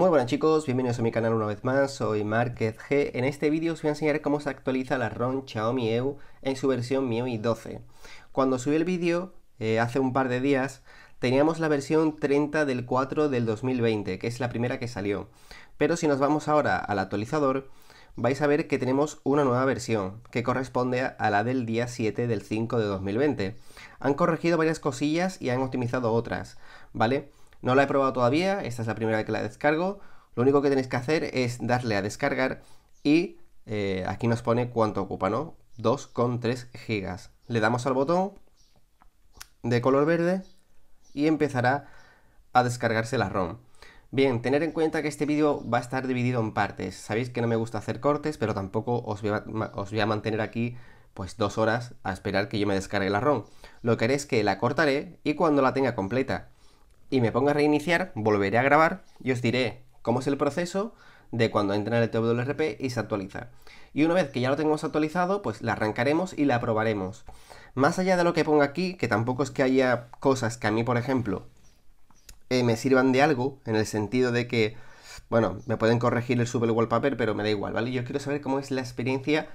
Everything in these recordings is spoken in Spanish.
Muy buenas chicos, bienvenidos a mi canal una vez más, soy Márquez G. En este vídeo os voy a enseñar cómo se actualiza la ROM Xiaomi EU en su versión MIUI 12. Cuando subí el vídeo, eh, hace un par de días, teníamos la versión 30 del 4 del 2020, que es la primera que salió. Pero si nos vamos ahora al actualizador, vais a ver que tenemos una nueva versión, que corresponde a la del día 7 del 5 de 2020. Han corregido varias cosillas y han optimizado otras, ¿vale? No la he probado todavía, esta es la primera vez que la descargo. Lo único que tenéis que hacer es darle a descargar y eh, aquí nos pone cuánto ocupa, ¿no? 2,3 gigas. Le damos al botón de color verde y empezará a descargarse la ROM. Bien, tener en cuenta que este vídeo va a estar dividido en partes. Sabéis que no me gusta hacer cortes, pero tampoco os voy a, os voy a mantener aquí pues dos horas a esperar que yo me descargue la ROM. Lo que haré es que la cortaré y cuando la tenga completa y me ponga a reiniciar, volveré a grabar y os diré cómo es el proceso de cuando entra en el TWRP y se actualiza. Y una vez que ya lo tengamos actualizado, pues la arrancaremos y la probaremos. Más allá de lo que ponga aquí, que tampoco es que haya cosas que a mí, por ejemplo, eh, me sirvan de algo, en el sentido de que, bueno, me pueden corregir el super wallpaper, pero me da igual, ¿vale? Yo quiero saber cómo es la experiencia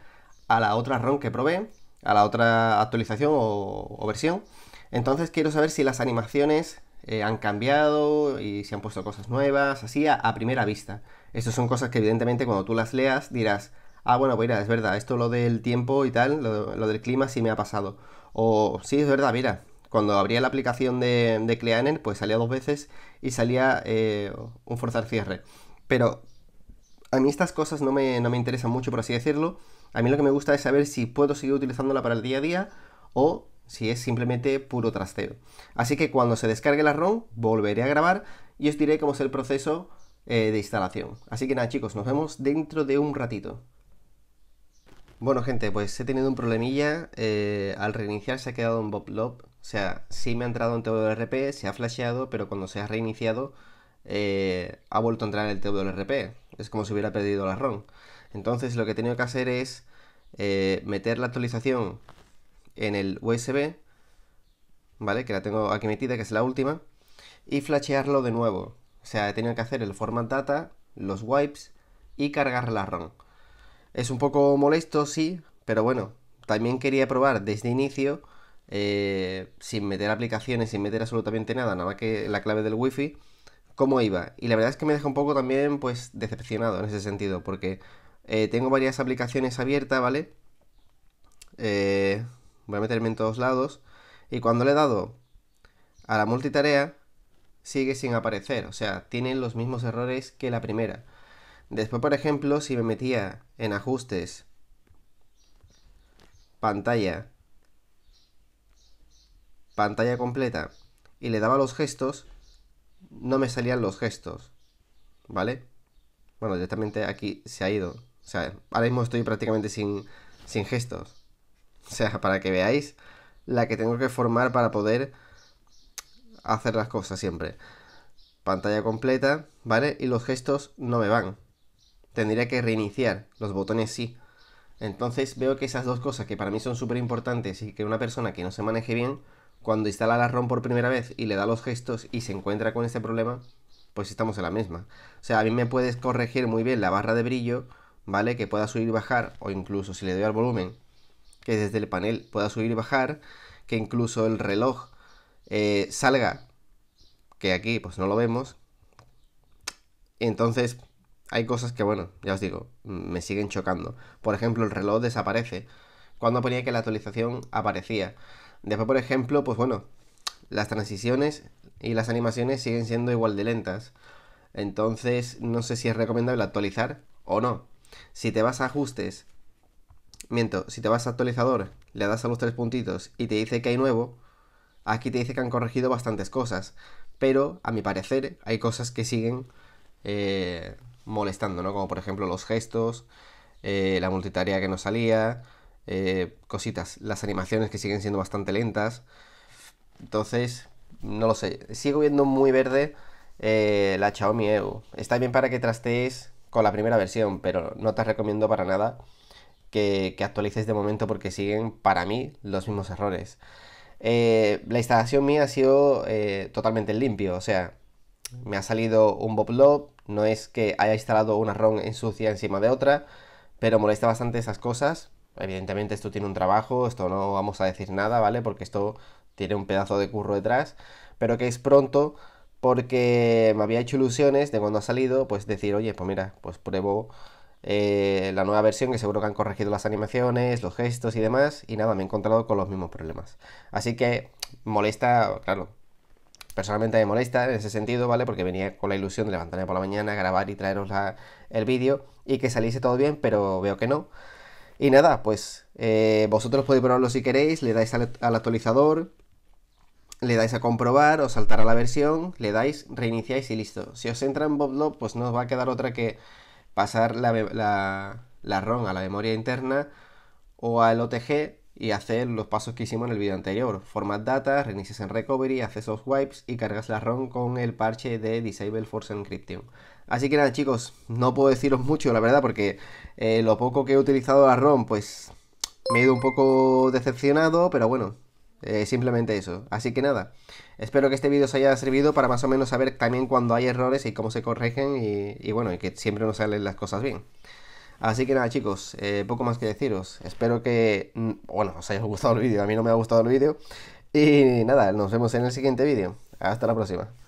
a la otra ROM que probé, a la otra actualización o versión. Entonces quiero saber si las animaciones eh, han cambiado y se han puesto cosas nuevas, así a, primera vista. Estas son cosas que evidentemente cuando tú las leas dirás, ah, bueno, mira, es verdad, esto lo del tiempo y tal, lo, del clima sí me ha pasado. O sí, es verdad, mira, cuando abría la aplicación de, de Cleaner, pues salía dos veces y salía eh, un forzar cierre. Pero a mí estas cosas no me, no me interesan mucho, por así decirlo. A mí lo que me gusta es saber si puedo seguir utilizándola para el día a día o si es simplemente puro trasteo. Así que cuando se descargue la ROM, volveré a grabar y os diré cómo es el proceso eh, de instalación. Así que nada chicos, nos vemos dentro de un ratito. Bueno gente, pues he tenido un problemilla, eh, al reiniciar se ha quedado en BobLob, o sea, sí me ha entrado en TWRP, se ha flasheado, pero cuando se ha reiniciado eh, ha vuelto a entrar en el TWRP, es como si hubiera perdido la ROM. Entonces lo que he tenido que hacer es meter la actualización en el USB, ¿vale? Que la tengo aquí metida, que es la última, y flashearlo de nuevo. O sea, he tenido que hacer el format data, los wipes y cargar la ROM. Es un poco molesto, sí, pero bueno, también quería probar desde inicio, eh, sin meter aplicaciones, sin meter absolutamente nada, nada más que la clave del wifi, cómo iba. Y la verdad es que me deja un poco también, pues, decepcionado en ese sentido, porque eh, tengo varias aplicaciones abiertas, ¿vale? Eh, voy a meterme en todos lados. Y cuando le he dado a la multitarea, sigue sin aparecer. O sea, tiene los mismos errores que la primera. Después, por ejemplo, si me metía en ajustes, pantalla, pantalla completa y le daba los gestos, no me salían los gestos. ¿Vale? Bueno, directamente aquí se ha ido. O sea, ahora mismo estoy prácticamente sin, sin gestos. O sea, para que veáis la que tengo que formar para poder hacer las cosas siempre. Pantalla completa, ¿vale? Y los gestos no me van. Tendría que reiniciar, los botones sí. Entonces veo que esas dos cosas que para mí son súper importantes y que una persona que no se maneje bien, cuando instala la ROM por primera vez y le da los gestos y se encuentra con este problema, pues estamos en la misma. O sea, a mí me puedes corregir muy bien la barra de brillo, ¿vale? Que pueda subir y bajar, o incluso si le doy al volumen, que desde el panel pueda subir y bajar, que incluso el reloj eh, salga, que aquí pues no lo vemos. Entonces hay cosas que, bueno, ya os digo, me siguen chocando. Por ejemplo, el reloj desaparece cuando ponía que la actualización aparecía. Después, por ejemplo, pues bueno, las transiciones y las animaciones siguen siendo igual de lentas. Entonces, no sé si es recomendable actualizar o no. Si te vas a ajustes Miento, si te vas a actualizador, le das a los tres puntitos y te dice que hay nuevo, aquí te dice que han corregido bastantes cosas. Pero, a mi parecer, hay cosas que siguen eh, molestando, ¿no? Como por ejemplo los gestos, eh, la multitarea que no salía, eh, cositas, las animaciones que siguen siendo bastante lentas. Entonces, no lo sé. Sigo viendo muy verde la Xiaomi Evo. Está bien para que trastees con la primera versión, pero no te recomiendo para nada que, que actualicéis de momento porque siguen para mí los mismos errores. Eh, la instalación mía ha sido eh, totalmente limpio, o sea, me ha salido un Boblob, no es que haya instalado una ROM en sucia encima de otra, pero molesta bastante esas cosas. Evidentemente esto tiene un trabajo, esto no vamos a decir nada, ¿vale? Porque esto tiene un pedazo de curro detrás, pero que es pronto porque me había hecho ilusiones de cuando ha salido, pues decir, oye, pues mira, pues pruebo eh, la nueva versión, que seguro que han corregido las animaciones, los gestos y demás, y nada, me he encontrado con los mismos problemas. Así que molesta, claro, personalmente me molesta en ese sentido, ¿vale? Porque venía con la ilusión de levantarme por la mañana, grabar y traeros el vídeo y que saliese todo bien, pero veo que no. Y nada, pues eh, vosotros podéis probarlo si queréis, le dais al, actualizador, le dais a comprobar o saltar a la versión, le dais, reiniciáis y listo. Si os entra en BobLob, pues no os va a quedar otra que pasar la, ROM a la memoria interna o al OTG y hacer los pasos que hicimos en el video anterior. Format data, reinicias en recovery, haces off wipes y cargas la ROM con el parche de Disable Force Encryption. Así que nada chicos, no puedo deciros mucho la verdad porque eh, lo poco que he utilizado la ROM pues me he ido un poco decepcionado, pero bueno, eh, simplemente eso. Así que nada, espero que este vídeo os haya servido para más o menos saber también cuando hay errores y cómo se corregen y, bueno, y que siempre nos salen las cosas bien. Así que nada chicos, eh, poco más que deciros. Espero que, mm, bueno, os haya gustado el vídeo. A mí no me ha gustado el vídeo. Y nada, nos vemos en el siguiente vídeo. Hasta la próxima.